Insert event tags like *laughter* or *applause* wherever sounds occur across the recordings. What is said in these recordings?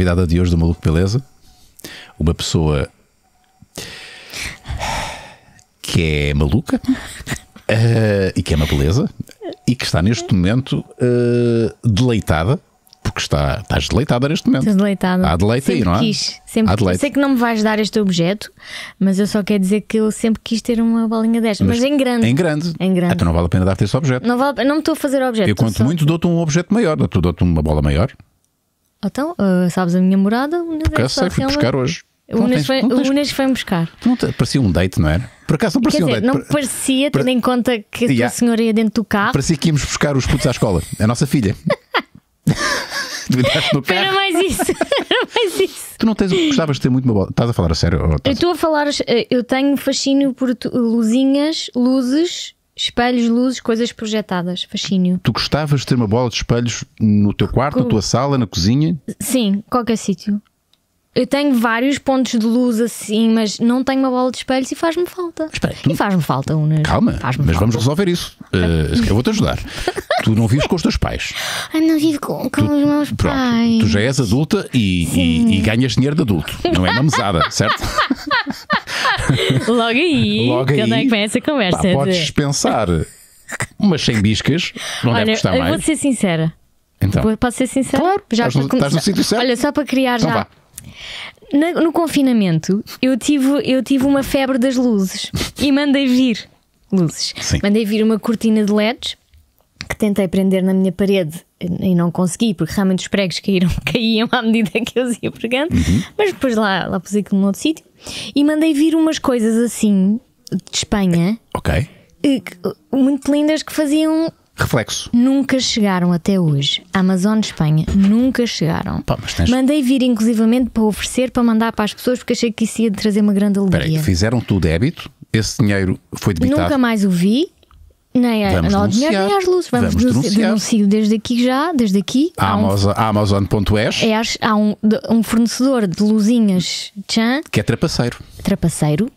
convidada de hoje do Maluco Beleza, uma pessoa que é maluca uh, *laughs* e que é uma beleza e que está neste momento uh, deleitada. Porque está, estás deleitada neste momento. Estás deleitada. Há deleite sempre aí, não é? Quis, sempre quis. Sei que não me vais dar este objeto, mas eu só quero dizer que eu sempre quis ter uma bolinha desta, mas, mas em grande. Em grande. Em grande. Então não vale a pena dar-te este objeto. Não, vale, não me estou a fazer objeto. Eu conto só... muito, dou-te um objeto maior, dou-te uma bola maior. Então, uh, sabes a minha morada? O é Por acaso sei, fui buscar hoje. O Unas foi, me buscar. parecia um date, não era? Por acaso não parecia Quer dizer, um date. Não parecia, tendo em conta que yeah. a senhora ia dentro do carro. Parecia que íamos buscar os putos à escola, a nossa filha. *laughs* no carro. Era mais isso, era mais isso. Tu não tens, gostavas de ter muito uma bola. Estás a falar a sério? Estás... Eu estou a falar, eh, eu tenho fascínio por luzinhas, luzes Espelhos, luzes, coisas projetadas. Fascínio. Tu gostavas de ter uma bola de espelhos no teu quarto, na tua sala, na cozinha? Sim, qualquer sítio. Eu tenho vários pontos de luz assim, mas não tenho uma bola de espelhos e faz-me falta. Espera, tu... E faz-me falta, uma. Calma, mas falta. vamos resolver isso. Uh, eu vou-te ajudar. *laughs* tu não vives com os teus pais. Ai, não vivo com, com tu, os meus pronto, pais. Tu já és adulta e, e, e ganhas dinheiro de adulto. Não é uma mesada, certo? *laughs* *laughs* Logo aí, Logo é é aí, é que vem essa conversa? Pá, podes dispensar *laughs* umas 100 biscas, não Olha, deve custar mais. Eu vou ser sincera. Então. Posso ser sincera? Claro, já estás, no, estás no sítio certo. Olha, só para criar então já. Vá. No, no confinamento, eu tive, eu tive uma febre das luzes e mandei vir luzes. Sim. Mandei vir uma cortina de LEDs que tentei prender na minha parede e não consegui, porque realmente os pregos caíram, *laughs* caíam à medida que eu os ia pregando, uhum. mas depois lá, lá pus aquilo num outro sítio e mandei vir umas coisas assim de Espanha. Eh, ok. Eh, eh, muito lindas que faziam Reflexo. Nunca chegaram até hoje. Amazon Espanha, nunca chegaram. Pá, tens... Mandei vir, inclusivamente, para oferecer, para mandar para as pessoas, porque achei que isso ia trazer uma grande alegria. Peraí, fizeram tudo débito, esse dinheiro foi debitado. Nunca mais o vi. Nem a, não dinheiro nem às luzes. Vamos, vamos denunciar. denuncio desde aqui já, desde aqui. A Amazon.es. Há um, Amazon é, há um, um fornecedor de luzinhas tchan, que é trapaceiro. Trapaceiro.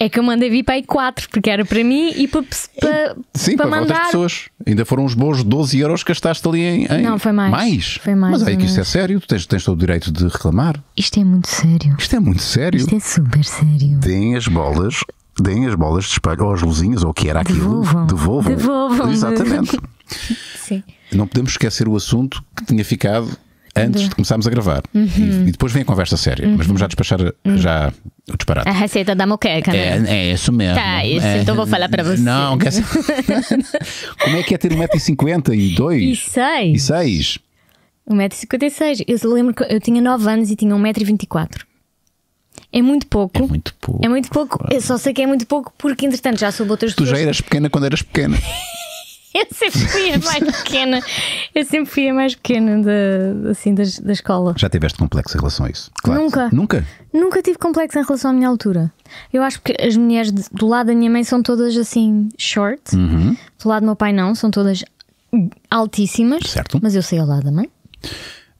É que eu mandei vir para aí 4, porque era para mim e para, para, Sim, para, para mandar... outras pessoas. Ainda foram uns bons 12 euros que gastaste ali em, em. Não, foi mais. Mais? Foi mais. Mas aí é que isto é sério, tu tens, tens todo o direito de reclamar. Isto é muito sério. Isto é muito sério. Isto é super sério. Tem as bolas deem as bolas de espelho ou as luzinhas ou o que era aquilo. Devolvam. Devolvam. Devolvam Exatamente. *laughs* Sim. Não podemos esquecer o assunto que tinha ficado antes de começarmos a gravar. Uhum. E, e, depois vem a conversa séria. Uhum. Mas vamos já despachar uhum. já o disparate. A receita da moqueca, É, é isso mesmo. Tá, é. isso. É, então vou falar para você. Não, quer ser... *laughs* Como é que é ter 1,52m? E 6? E 6? 1,56m. Eu lembro que eu tinha 9 anos e tinha 1,24m. É muito pouco. É muito pouco. É muito pouco. Claro. Eu só sei que é muito pouco porque, entretanto, já soube outras tu pessoas. Tu já eras pequena quando eras pequena. *laughs* eu sempre fui a mais pequena. Eu sempre fui a mais pequena da, assim, da, da escola. Já tiveste complexo em relação a isso? Claro. Nunca. Nunca? Nunca tive complexo em relação à minha altura. Eu acho que as mulheres de, do lado da minha mãe são todas assim short. Uhum. Do lado do meu pai não, são todas altíssimas. Certo. Mas eu sei ao lado da mãe.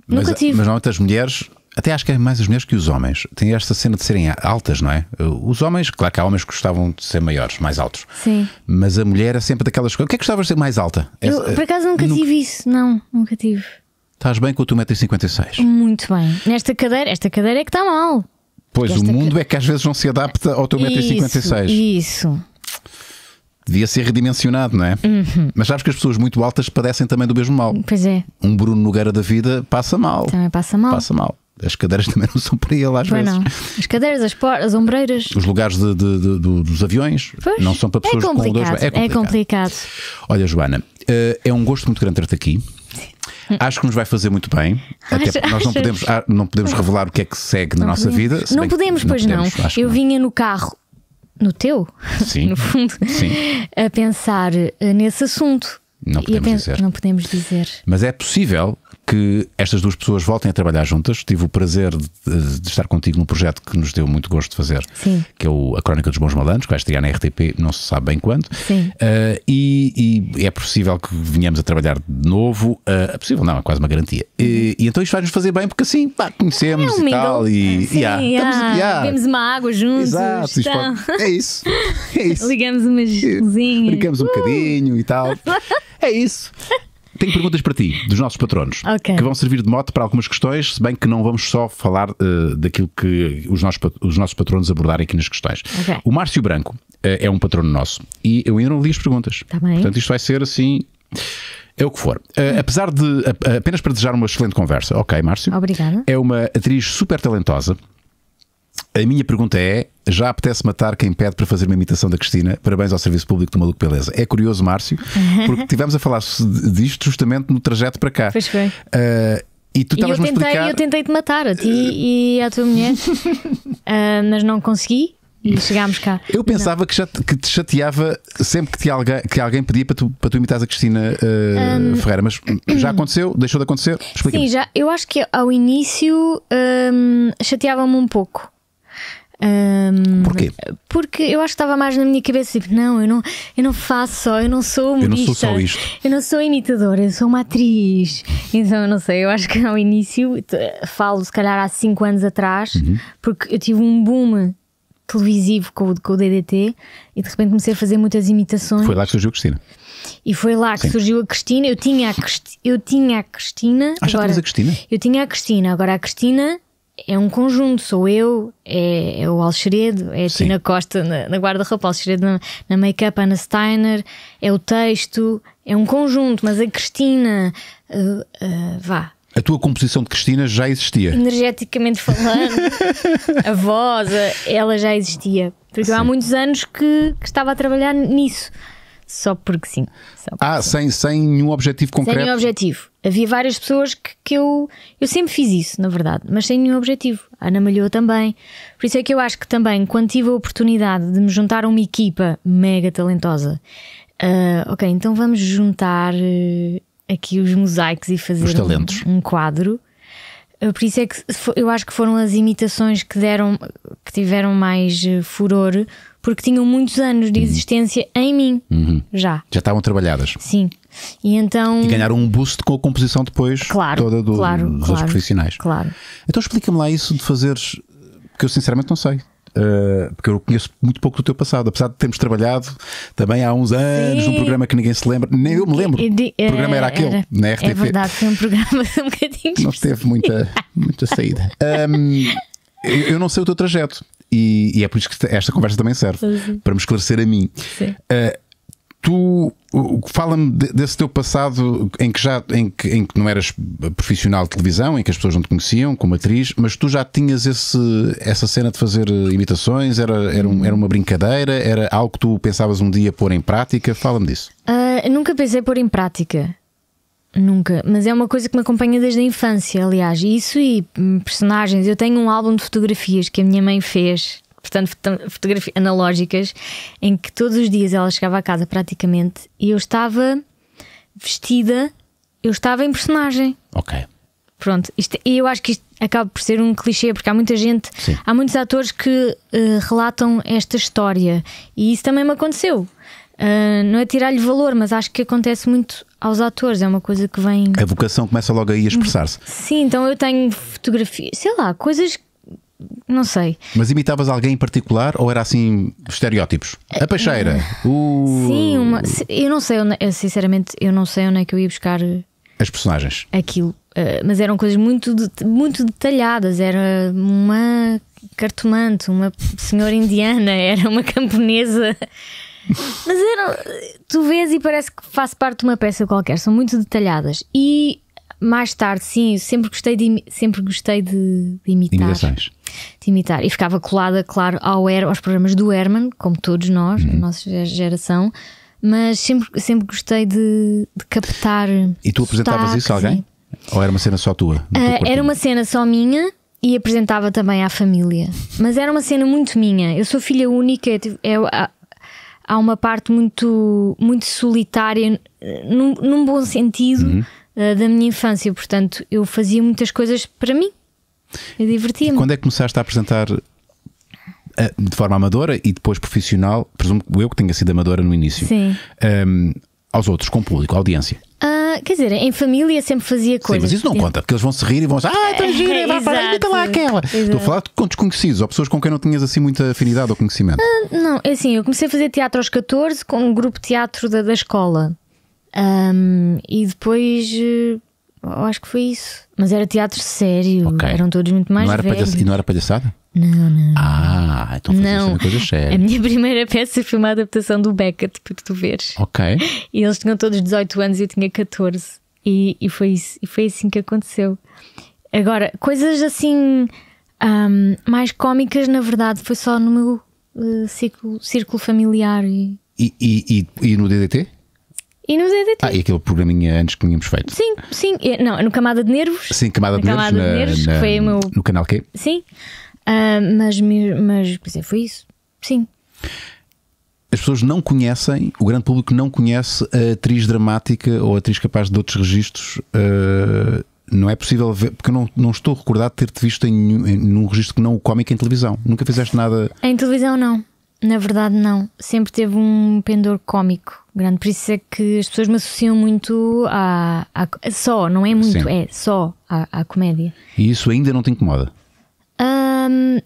Mas, Nunca tive. Mas não, as mulheres até acho que é mais as mulheres que os homens. Tem esta cena de serem altas, não é? Os homens, claro que há homens que gostavam de ser maiores, mais altos. Sim. Mas a mulher é sempre daquelas coisas. O que é que gostavas de ser mais alta? É- Eu, é, por acaso, nunca, nunca tive isso. Não, nunca tive. Estás bem com o teu 1,56m? Muito bem. Nesta cadeira, esta cadeira é que está mal. Pois, o mundo ca... é que às vezes não se adapta ao teu 1,56m. Isso, isso. Devia ser redimensionado, não é? Uhum. Mas sabes que as pessoas muito altas padecem também do mesmo mal. Pois é. Um Bruno Nogueira da vida passa mal. Também passa mal. Passa mal as cadeiras *laughs* também não são para ele às pois vezes. Não. As cadeiras, as, as ombreiras. Os lugares de, de, de, dos aviões pois. não são para é pessoas é com dois. É, é complicado. é complicado. Olha, Joana, eh, é um gosto muito grande ter-te aqui. Acho que nos vai fazer muito bem. Acho, até nós não podemos, ah, não podemos revelar o que é que segue na nossa podemos. vida. Não podemos, pois não. Podemos, não. Eu vinha no carro, no teu, Sim. *laughs* no fundo, Sim. a pensar eh, nesse assunto. Não podemos, penso, dizer. não podemos dizer. Mas é possível que estas duas pessoas voltem a trabalhar juntas. Tive o prazer de, de estar contigo num projeto que nos deu muito gosto de fazer, Sim. que é o, a Crónica dos Bons Malandros, que vai estrear na RTP, não se sabe bem quando. Uh, e, e, é possível que venhamos a trabalhar de novo. Uh, é possível, não, é quase uma garantia. E, e então isto vai-nos fazer bem, porque assim, pá, conhecemos é um e tal. E, é, Sim, yeah, yeah, é. estamos, yeah. Bebemos uma água juntos. Exato, então. pode, é, isso, é *laughs* isso. Ligamos umas cozinhas. Brincamos um uh. bocadinho e tal. *laughs* É isso. Tenho perguntas para ti, dos nossos patronos, okay. que vão servir de mote para algumas questões, se bem que não vamos só falar uh, daquilo que os nossos, os nossos patronos abordarem aqui nas questões. Okay. O Márcio Branco uh, é um patrono nosso e eu ainda não li as perguntas. Tá Portanto, isto vai ser assim. É o que for. Uh, apesar de. apenas para desejar uma excelente conversa. Ok, Márcio. Obrigada. É uma atriz super talentosa. A minha pergunta é: já apetece matar quem pede para fazer uma imitação da Cristina. Parabéns ao Serviço Público do Maluco Beleza. É curioso, Márcio, *laughs* porque estivemos a falar disto justamente no trajeto para cá. Pois bem. Uh, ah, e tu estavas a explicar... Eu tentei te matar, a ti e à tua mulher, uh, *laughs* mas não consegui. E chegámos cá. Eu pensava que, que, te chateava sempre que, te alguém, que alguém pedia para tu, para tu imitares a Cristina uh, ah, um... Ferreira, mas já aconteceu? Deixou de acontecer? Sim, já. Eu acho que ao início um, chateava-me um pouco. Um, Porquê? Porque eu acho que estava mais na minha cabeça, tipo, não, eu não, eu não faço só, eu não sou humorista. Eu não sou só isto. Eu não sou imitadora, eu sou uma atriz. Então, eu não sei, eu acho que ao início, falo se calhar há 5 anos atrás, uhum. porque eu tive um boom televisivo com, com o DDT e de repente comecei a fazer muitas imitações. Foi lá que surgiu a Cristina. E foi lá que Sim. surgiu a Cristina. Eu tinha a, eu tinha a Cristina. Ah, agora, a Cristina? Eu tinha a Cristina. Agora a Cristina é um conjunto, sou eu, é, é o Alxeredo, é a Sim. Tina Costa na, na guarda-roupa, Alxeredo na, na make-up, Ana Steiner, é o texto, é um conjunto, mas a Cristina, uh, uh, vá. A tua composição de Cristina já existia? Energeticamente falando, *laughs* a voz, ela já existia. Porque Sim. há muitos anos que, que estava a trabalhar nisso só porque sim. Só porque ah, sim. Sem, sem nenhum objetivo concreto? Sem nenhum objetivo. Havia várias pessoas que, que eu. Eu sempre fiz isso, na verdade, mas sem nenhum objetivo. A Ana Malhou também. Por isso é que eu acho que também, quando tive a oportunidade de me juntar a uma equipa mega talentosa, uh, ok, então vamos juntar uh, aqui os mosaicos e fazer um, um quadro. Ah, por isso é que eu acho que foram as imitações que deram, que tiveram mais eh, furor porque tinham muitos anos de uhum. existência uhum. em mim uhum. já. Já estavam trabalhadas. Sim. E então. E ganharam um boost com a composição depois claro, toda do, claro, dos claro, profissionais. Claro. Então explica-me lá isso de fazeres. Porque eu sinceramente não sei. Uh, porque eu conheço muito pouco do teu passado, apesar de termos trabalhado também há uns anos num programa que ninguém se lembra, nem eu me lembro. de, o programa era, era aquele, era, na RTP. É verdade, foi um programa *laughs* um bocadinho. Não teve muita, muita saída. Um, eu, eu não sei o teu trajeto e, e, é por isso que esta conversa também serve uhum. para me esclarecer a mim. Uh, tu fala-me desse teu passado em que já em que, em que não eras profissional de televisão, em que as pessoas não te conheciam como atriz, mas tu já tinhas esse, essa cena de fazer eh, imitações, era, era, um, era uma brincadeira, era algo que tu pensavas um dia pôr em prática? Fala-me disso. Uh, nunca pensei pôr em prática. Nunca, mas é uma coisa que me acompanha desde a infância, aliás. Isso e hum, personagens. Eu tenho um álbum de fotografias que a minha mãe fez, portanto, fotografias analógicas, em que todos os dias ela chegava à casa praticamente e eu estava vestida, eu estava em personagem. Ok. Pronto, e eu acho que isto acaba por ser um clichê, porque há muita gente, Sim. há muitos atores que uh, relatam esta história e isso também me aconteceu. Ah, não é tirar-lhe valor, mas acho que acontece muito aos atores, é uma coisa que vem. A vocação começa logo aí a expressar-se. Sim, então eu tenho fotografias, sei lá, coisas que não sei. Mas imitavas alguém em particular ou era assim estereótipos? Ah, a peixeira. O... Uh. Sim, uma... eu não sei, onde... eu, sinceramente, eu não sei onde é que eu ia buscar as personagens. Aquilo. Ah, mas eram coisas muito, de... muito detalhadas. Era uma cartomante, uma senhora indiana, *laughs* era uma camponesa. *laughs* Mas eram tu vês e parece que faço parte de uma peça qualquer, são muito detalhadas. E mais tarde, sim, sempre gostei de, sempre gostei de, de imitar. Imitações. De imitar. E ficava colada, claro, ao aos programas do Herman, como todos nós, uhum. a nossa geração. Mas sempre, sempre gostei de, de captar. E tu apresentavas isso a alguém? Sim. Ou era uma cena só tua? Uh, era uma cena só minha e apresentava também à família. Mas era uma cena muito minha. Eu sou filha única, eu, eu, ah, há uma parte muito, muito solitária, eh, num, num bom sentido, uhum. uh, da minha infância. Portanto, eu fazia muitas coisas para mim. Eu divertia-me. Quando é que começaste a apresentar eh, de forma amadora e depois profissional? Presumo eu que tenha sido amadora no início. Sim. Um, aos outros, com o público, audiência. Ah, quer dizer, em família sempre fazia coisas. Sim, mas isso não conta, porque eles vão se rir e vão achar, ah, tão tá *laughs* gira, vai para aí, lá aquela. Exato. Estou a falar com desconhecidos ou pessoas com quem não tinhas assim muita afinidade ou conhecimento. Ah, não, é assim, eu comecei a fazer teatro aos 14 com um grupo de teatro da, da escola. Um, e depois eu acho que foi isso. Mas era teatro sério. Okay. Eram todos muito mais não era velhos. E não era palhaçada? Não, não. Ah, então foi não. uma coisa séria. A minha *laughs* primeira peça foi uma adaptação do Beckett, para tu veres. Ok. E eles tinham todos 18 anos e eu tinha 14. E, e, foi, isso, e foi assim que aconteceu. Agora, coisas assim um, mais cómicas, na verdade, foi só no meu uh, eh, círculo, círculo familiar. E... E, e, e, e no DDT? E no DDT. Ah, e aquele programinha antes que tínhamos feito. Sim, sim. Não, no Camada de Nervos. Sim, Camada de Nervos. Camada de Nervos, na, que foi meu. No canal Q. Sim. Uh, mas, mas, quer foi isso. Sim. As pessoas não conhecem, o grande público não conhece a atriz dramática ou atriz capaz de outros registros. Uh, não é possível ver, porque eu não, não estou recordado de ter-te visto em, em, num registro que não o cómico em televisão. Nunca fizeste nada. Em televisão, não. Na verdade, não. Sempre teve um pendor cómico grande. Por isso é que as pessoas me associam muito à. só, não é muito, Sim. é só à, à, comédia. E isso ainda não te incomoda? Um,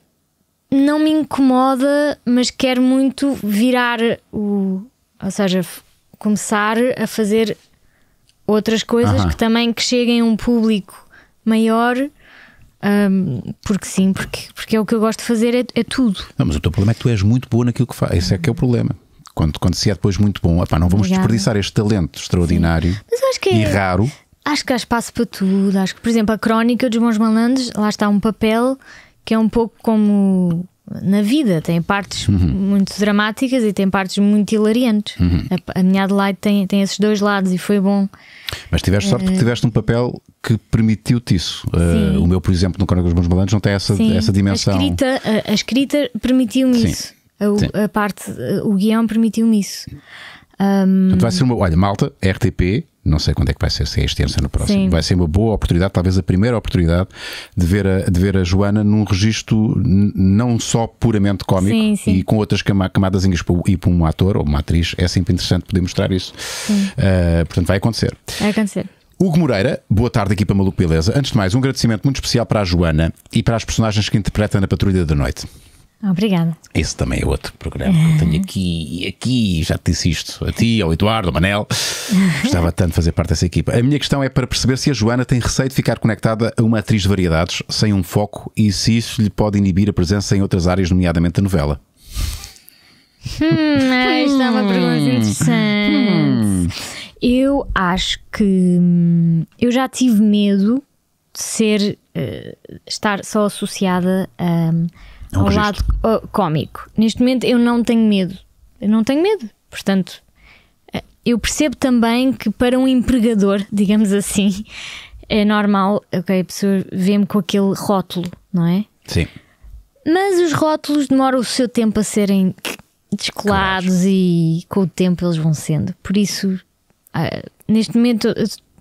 não me incomoda, mas quero muito virar o. Ou seja, começar a fazer outras coisas uh -huh. que também que cheguem a um público maior um, porque sim, porque, porque é o que eu gosto de fazer, é, é tudo. Não, mas o teu problema é que tu és muito boa naquilo que fazes, esse é que é o problema quando, quando se é depois muito bom, opá, não vamos Obrigada. desperdiçar este talento extraordinário é, e raro. Acho que há espaço para tudo. Acho que, por exemplo, a crónica dos bons malandros, lá está um papel que é um pouco como na vida. Tem partes uhum. muito dramáticas e tem partes muito hilariantes. Uhum. A, a, minha Adelaide tem, tem esses dois lados e foi bom. Mas tiveste sorte porque eh, tiveste um papel que permitiu-te isso. Uh, o meu, por exemplo, no Crónicas dos Bons Malandros não tem essa, essa dimensão. A escrita, a, a escrita permitiu-me isso. A, a, parte, eh, o guião permitiu-me isso. Um... Vai ser uma, olha, malta, RTP, não sei quando é que vai ser, se é este ano, se é no próximo. Sim. Vai ser uma boa oportunidade, talvez a primeira oportunidade, de ver a, de ver a Joana num registro não só puramente cómico sim, sim. e com outras camadas e para um ator ou uma atriz. É sempre interessante poder mostrar isso. Uh, portanto, vai acontecer. Vai acontecer. Hugo Moreira, boa tarde aqui para Maluco Beleza. Antes de mais, um agradecimento muito especial para a Joana e para as personagens que interpreta na Patrulha da Noite. Obrigada. Esse também é outro programa que eu tenho aqui e aqui, já te disse isto, a ti, ao Eduardo, ao Manel. *laughs* Gostava tanto de fazer parte dessa equipa. A minha questão é para perceber se a Joana tem receio de ficar conectada a uma atriz de variedades sem um foco e se isso lhe pode inibir a presença em outras áreas, nomeadamente a novela. Hum, ah, isto é uma pergunta hum. interessante. Eu acho que hum, eu já tive medo de ser eh, estar só associada a é um ao registro. lado cómico. Neste momento eu não tenho medo. Eu não tenho medo. Portanto, eh, eu percebo também que para um empregador, *laughs* digamos assim, é normal, ok, a pessoa vê-me com aquele rótulo, não é? Sim. Mas os rótulos demoram o seu tempo a serem descolados claro. e com o tempo eles vão sendo. Por isso, ah, neste momento,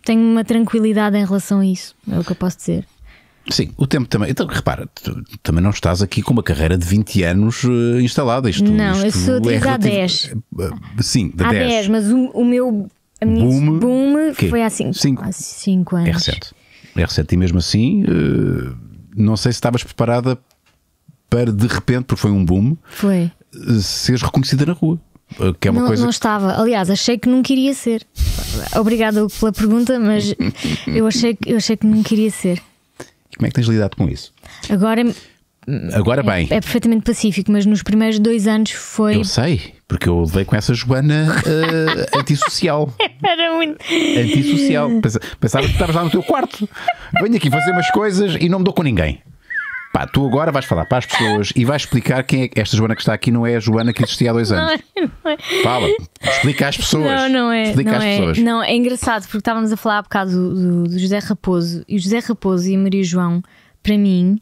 tenho uma tranquilidade em relação a isso, é o que eu posso dizer. Sim, o tempo também. Então, repara, tu, também não estás aqui com uma carreira de 20 anos uh, instalada. Isto, não, isto eu sou de é relativo... há eh, 10. Eh, sim, de há 10. 10 mas o, o, meu a minha boom, boom foi há 5 cinco, há 5 anos. É recente. É recente e mesmo assim, uh, não sei se estavas preparada para de repente, porque foi um boom, foi. seres reconhecida na rua. Que é uma não, coisa não estava. Aliás, achei que nunca iria ser. Obrigada pela pergunta, mas *laughs* eu achei, eu achei que nunca iria ser. Como é que tens lidado com isso? Agora. Agora é, bem. É, é, perfeitamente pacífico, mas nos primeiros dois anos foi. Eu sei, porque eu levei com essa Joana uh, antissocial. *laughs* Era muito. Antissocial. Pensava que estavas lá no teu quarto. Venho aqui fazer umas coisas e não me dou com ninguém. Pá, tu agora vais falar para as pessoas e vais explicar quem é. Esta Joana que está aqui não é a Joana que existia há dois anos. *laughs* Não, não é. Fala, explica às pessoas. Não, não é. Explica não às é. pessoas. Não, é engraçado porque estávamos a falar há bocado do, do, José Raposo e o José Raposo e a Maria João, para mim,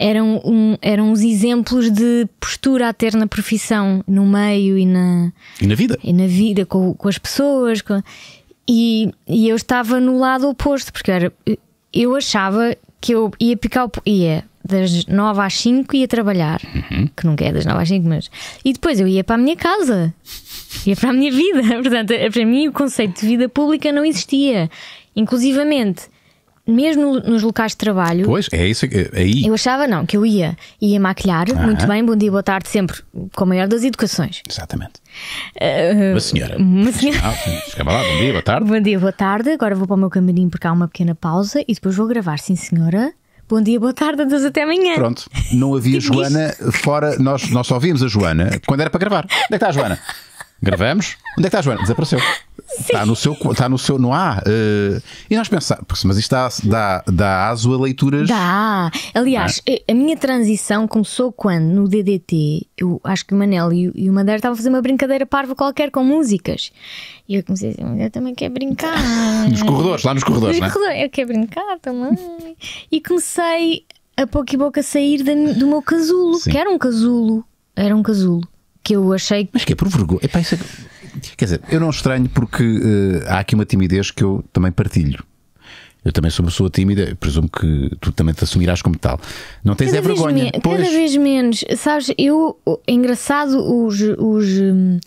eram, um, eram os exemplos de postura a ter na profissão, no meio e na. E na vida. E na vida, com, com as pessoas. Com, e, e eu estava no lado oposto, porque era, eu achava que eu ia picar o. ia das 9 às 5 ia trabalhar, uhum. que nunca é das 9 às 5, mas. E depois eu ia para a minha casa, ia para a minha vida. *laughs* Portanto, eh, para mim o conceito de vida pública não existia. Inclusivamente, mesmo nos locais de trabalho. Pois, é isso é aí. Eu achava não, que eu ia. Ia maquilhar, uhum. muito bem, bom dia, boa tarde, sempre com a maior das educações. Exatamente. Eh, uma senhora. *laughs* Uma senhora. Chegava lá, bom dia, boa tarde. Bom dia, boa tarde. Agora vou para o meu camarim porque há uma pequena pausa e depois vou gravar, sim senhora. Bom dia, boa tarde, adeus, até amanhã. Pronto, não havia *laughs* Joana fora, nós, nós só víamos a Joana quando era para gravar. Onde é que está a Joana? *laughs* Gravamos? Onde é que está a Joana? Desapareceu. Está no seu, está no seu, não há. Uh, e nós pensamos, mas isto dá, dá, dá aso a leituras. Dá. Aliás, é? eh, a minha transição começou quando no DDT, eu acho que o Manel e, e o Madeira estavam a fazer uma brincadeira parva qualquer com músicas. E eu comecei a dizer, mas eu também quero brincar. *laughs* nos corredores, lá nos corredores, né? eu quero brincar também. e comecei a pouco e pouco a sair do meu casulo, Sim. que era um casulo. Era um casulo. Que eu achei Mas que é por vergonha. Epá, isso é Quer dizer, eu não estranho porque uh, há aqui uma timidez que eu também partilho. Eu também sou uma pessoa tímida, presumo que tu também te assumirás como tal. Não tens cada é vergonha. Me, pois... Cada vez menos. Sabes, eu. É engraçado os, os, hum,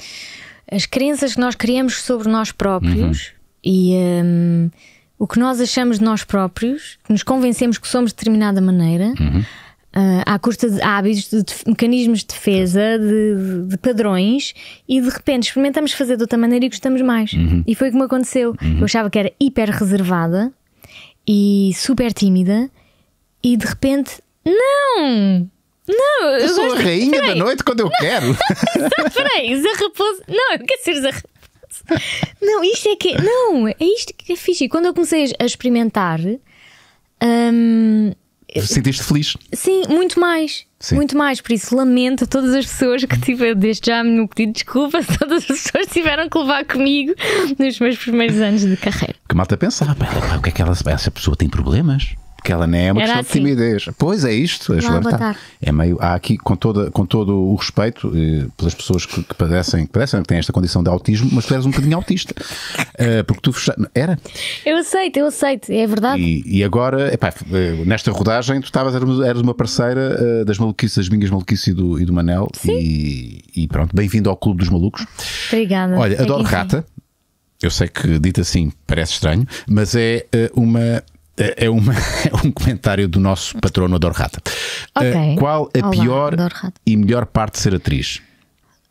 as crenças que nós criamos sobre nós próprios uhum. e. Um, o que nós achamos de nós próprios, que nos convencemos que somos de determinada maneira, uhum. Uh, à custa de hábitos, de, de mecanismos de defesa, de, de, padrões, e de repente experimentamos fazer de outra maneira e gostamos mais. Uhum. E foi o que me aconteceu. Uhum. Eu achava que era hiper reservada e super tímida, e de repente, não! Não, eu, eu sou gosto... a rainha peraí. da noite quando eu não. quero. *laughs* Peraí, zarraposo. Não, eu quero ser zarraposo. Não, isto é que. É- não, é isto que é fixe. E quando eu comecei a experimentar. Hum, Sentiste feliz? Sim, muito mais. Sim. Muito mais, por isso lamento a todas as pessoas que tiveram, desde já me pedido desculpa, *laughs* todas as pessoas que tiveram que levar comigo nos meus primeiros anos de carreira. Que malta pensar, o que é que ela, essa pessoa tem problemas? que ela nem é uma Era questão assim. de timidez. Pois é isto, a Olá, é Joana está. É meio, há aqui, com, toda, com todo o respeito eh, pelas pessoas que, que padecem, que padecem, que têm esta condição de autismo, mas tu eras um bocadinho autista. Uh, *laughs* porque tu fechaste. Era? Eu aceito, eu aceito, é verdade. E, e agora, epá, eh, nesta rodagem, tu estavas, eras uma parceira uh, das maluquices, das minhas maluquices e do, e do Manel. Sim. E, e pronto, bem-vindo ao Clube dos Malucos. Obrigada. Olha, adoro é rata. Eu sei que dito assim parece estranho, mas é uma é, é uma, *laughs* é um comentário do nosso patrono Ador Rata. Eh, okay. Uh, qual a é Olá, pior e melhor parte de ser atriz?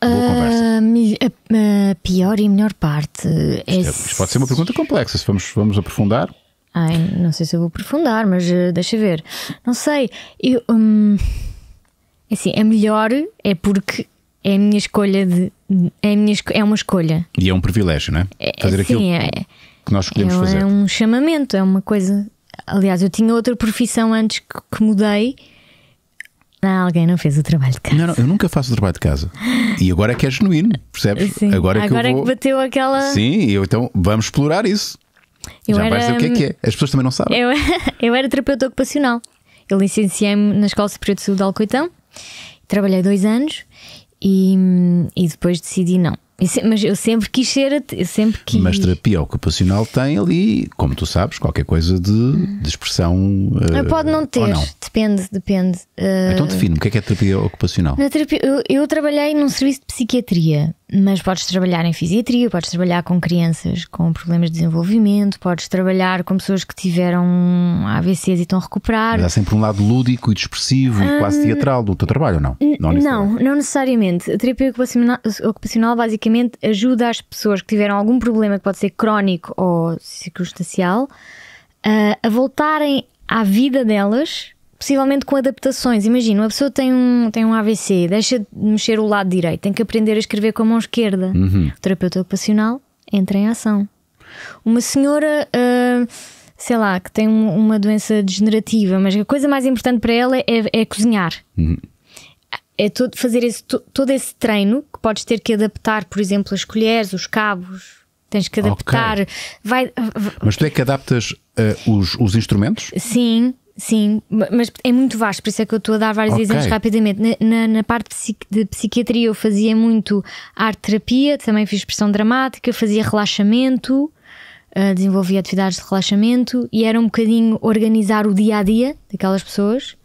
Uh, pior e melhor parte. É Isto pode ser uma pergunta complexa, se vamos, vamos aprofundar. Ai, não sei se eu vou aprofundar, mas deixa ver. Não sei. Eu, hum, é assim, a melhor é porque é a minha escolha de. É, minha, é uma escolha. E é um privilégio, não é? Fazer sim, aquilo. É, que nós escolhemos é, fazer. É um chamamento, é uma coisa. Aliás, eu tinha outra profissão antes que, que mudei. Ah, alguém não fez o trabalho de casa. Não, não, eu nunca faço o trabalho de casa. E agora é que é genuíno, percebes? Sim. Agora, é, que, agora vou... é que bateu aquela. Sim, eu, então vamos explorar isso. Eu Já era... vais ver o que é que é. As pessoas também não sabem. Eu, *laughs* eu era terapeuta ocupacional. Eu licenciei-me na Escola Superior de Saúde de Alcoitão, trabalhei dois anos e, e depois decidi não mas eu sempre quis ser, eu sempre quis. Mas terapia ocupacional tem ali, como tu sabes, qualquer coisa de, de expressão. Uh, pode não ter, não. depende, depende. Uh, então define, o que é, que é terapia ocupacional? Na terapia, eu, eu trabalhei num serviço de psiquiatria mas podes trabalhar em fisiatria, podes trabalhar com crianças com problemas de desenvolvimento, podes trabalhar com pessoas que tiveram AVCs e estão a recuperar. Mas há sempre um lado lúdico e expressivo e ah, quase teatral do teu trabalho, não? Não, não, não necessariamente. A terapia ocupacional, ocupacional basicamente ajuda as pessoas que tiveram algum problema que pode ser crónico ou circunstancial ah, a voltarem à vida delas possivelmente com adaptações. Imagina, uma pessoa tem um, tem um AVC, deixa de mexer o lado direito, tem que aprender a escrever com a mão esquerda. Uhum. O terapeuta ocupacional entra em ação. Uma senhora. Uh, sei lá, que tem um, uma doença degenerativa, mas a coisa mais importante para ela é, é cozinhar. Uhum. É todo, fazer esse, todo esse treino que podes ter que adaptar, por exemplo, as colheres, os cabos. Tens que adaptar. Okay. Vai, Mas tu é que adaptas uh, os, os instrumentos? Sim, Sim, mas é muito vasto, por isso é que eu estou a dar vários okay. exemplos rapidamente. Na, na, na parte de, psiquiatria, eu fazia muito arte-terapia, também fiz expressão dramática, fazia relaxamento, uh, eh, desenvolvia atividades de relaxamento e era um bocadinho organizar o dia a dia daquelas pessoas.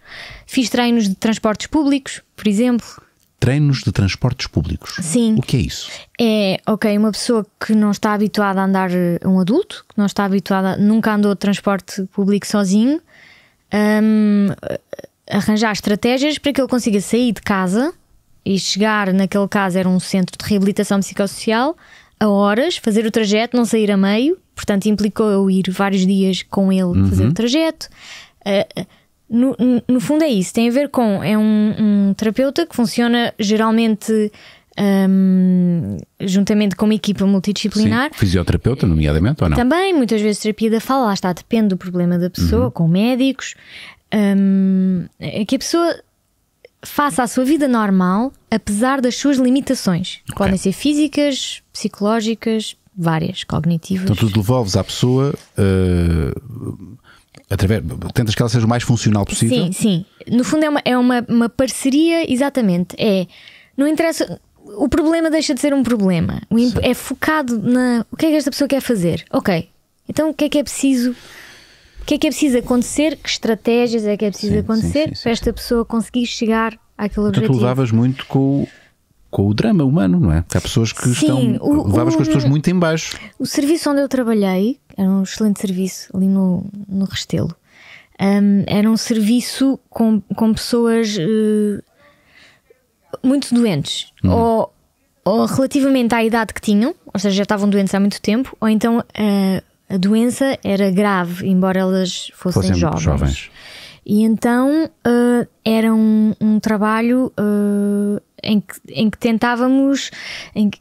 Fiz treinos de transportes públicos, por exemplo. Treinos de transportes públicos? Sim. O que é isso? É, ok, uma pessoa que não está habituada a andar, eh, um adulto, que não está habituada, nunca andou de transporte público sozinho um, arranjar estratégias para que ele consiga sair de casa e chegar, naquele caso era um centro de reabilitação psicossocial, a horas, fazer o trajeto, não sair a meio, portanto implicou eu ir vários dias com ele uhum. fazer o trajeto. Uh, no, no, fundo é isso, tem a ver com é um, um terapeuta que funciona geralmente um, juntamente com uma equipa multidisciplinar. Sim, fisioterapeuta, nomeadamente, ou não? Também, muitas vezes terapia da fala, lá está, depende do problema da pessoa, uhum. com médicos. Um, é que a pessoa faça a sua vida normal, apesar das suas limitações. Okay. Podem ser físicas, psicológicas, várias, cognitivas. Então, tu devolves à pessoa. Uh, através, tentas que ela seja o mais funcional possível? Sim, sim. No fundo, é uma, é uma, uma parceria, exatamente. É. Não interessa o problema deixa de ser um problema. é focado na o que é que esta pessoa quer fazer. Ok, então o que é que é preciso? O que é que é preciso acontecer? Que estratégias é que é preciso sim, acontecer sim, sim, para esta pessoa conseguir chegar àquele então, objetivo? Tu levavas muito com com o drama humano, não é? Porque há pessoas que estão. O, levavas o, com as pessoas muito em baixo. O serviço onde eu trabalhei era um excelente serviço ali no, no Restelo. Um, era um serviço com, com pessoas uh, muito doentes uhum. ou, ou, relativamente à idade que tinham, ou seja, já estavam doentes há muito tempo, ou então a, eh, a doença era grave, embora elas fossem, fossem jovens. jovens. E então uh, era um, um trabalho uh, em, que, em que tentávamos. Em que,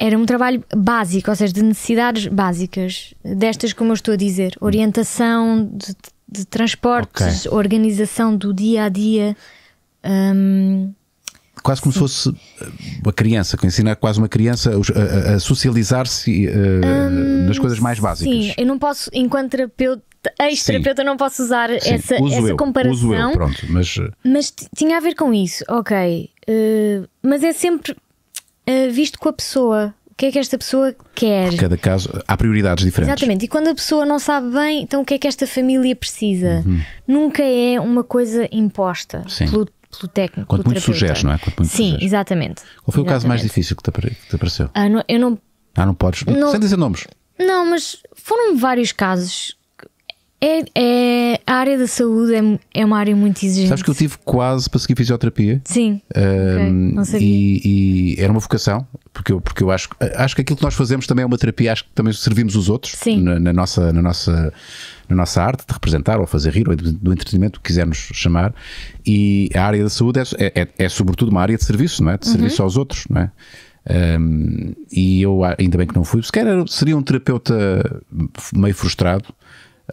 era um trabalho básico, ou seja, de necessidades básicas, destas como eu estou a dizer, hum. orientação de, de transportes, okay. organização do dia a dia. Um, quase como Sim. se fosse eh, uma criança, que ensina quase uma criança a, a socializar-se eh, nas hum, coisas mais básicas. Sim, eu não posso, enquanto terapeuta ex-terapeuta, não posso usar Sim, essa, essa eu, comparação. Uso eu, pronto, mas... Eh, mas tinha a ver com isso, ok. Uh, mas é sempre uh, visto com a pessoa. O que é que esta pessoa quer? Por cada caso, há prioridades diferentes. Exatamente. E quando a pessoa não sabe bem, então o que é que esta família precisa? Uhum. Nunca é uma coisa imposta Sim. pelo pelo técnico. Quanto muito sugeres, não é? Quanto muito Sim, sugeres. exatamente. Qual foi exatamente. o caso mais difícil que te, que te apareceu? Ah, não, eu não. Ah, não podes. Não, sem dizer nomes. Não, mas foram vários casos. É, é a área da saúde é, é, uma área muito exigente. Sabes que eu tive quase para seguir fisioterapia? Sim. Um, okay. Não sabia. E, e, era uma vocação porque eu, porque eu acho, acho que aquilo que nós fazemos também é uma terapia, acho que também servimos os outros na, na, nossa, na, nossa, na nossa arte de representar ou fazer rir ou do entretenimento, que quisermos chamar. E a área da saúde é, é, é, é sobretudo uma área de serviço, não é? De uhum. serviço aos outros, não é? Um, e eu ah, ainda bem que não fui, sequer seria um terapeuta meio frustrado,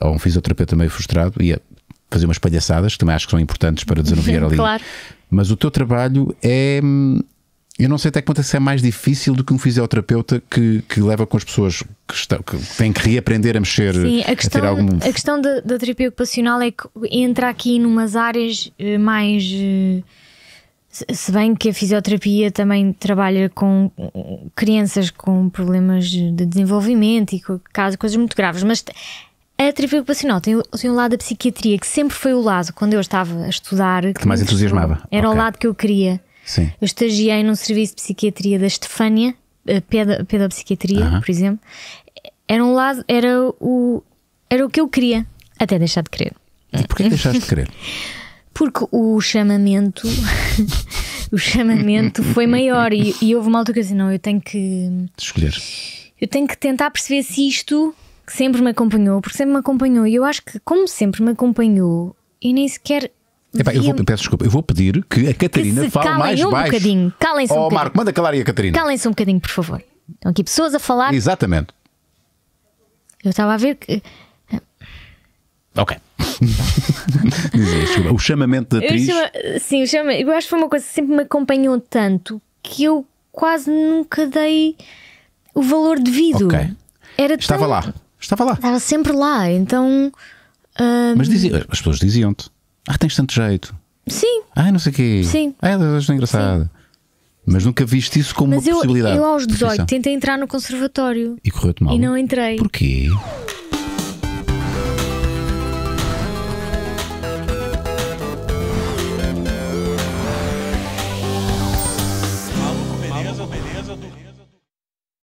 ou um fisioterapeuta meio frustrado, ia fazer umas palhaçadas, que também acho que são importantes para desanuviar *laughs* ali. claro. Mas o teu trabalho é, hum, eu não sei até que ponto é isso é mais difícil do que um fisioterapeuta que, que leva com as pessoas que, estão, que têm que reaprender a mexer. Sim, a questão, a algum... a questão da, da, terapia ocupacional é que entra aqui numas áreas eh, mais. Eh, se bem que a fisioterapia também trabalha com eh, crianças com problemas de desenvolvimento e casos, coisas muito graves, mas a terapia ocupacional tem, tem um lado da psiquiatria que sempre foi o lado, quando eu estava a estudar, que, que mais entusiasmava. Era okay. o lado que eu queria. Sim. Eu estagiei num serviço de psiquiatria da Estefânia, eh, pedo, pedopsiquiatria, uh -huh. por exemplo. Era um lado, era o, era o que eu queria, até deixar de querer. E porquê *laughs* deixaste de querer? Porque o chamamento *laughs* o chamamento foi maior e, e houve uma altura que eu disse, não, eu tenho que escolher. Eu tenho que tentar perceber se isto que sempre me acompanhou, porque sempre me acompanhou, e eu acho que como sempre me acompanhou, e nem sequer Epá, eu, vou, eu peço desculpa, eu vou pedir que a Catarina que fale mais um baixo. Bocadinho. Calem-se um oh, bocadinho. Marco, manda calar aí a Catarina. Calem-se um bocadinho, por favor. Estão aqui pessoas a falar. Exatamente. Eu estava a ver que. Ok. *laughs* o chamamento da atriz. Chama... Sim, o chamamento. eu acho que foi uma coisa que sempre me acompanhou tanto que eu quase nunca dei o valor devido. Ok. Era Estava lá. Estava lá. Estava sempre lá, então. Mas hum, dizia... as pessoas diziam-te. Ah, tens tanto jeito. Sim. Ah, não sei o quê. Sim. Ah, és engraçado. Sim. Mas nunca viste isso como Mas uma eu, possibilidade. Eu aos 18 tentei entrar no conservatório. E correu-te mal. E não entrei. Porquê?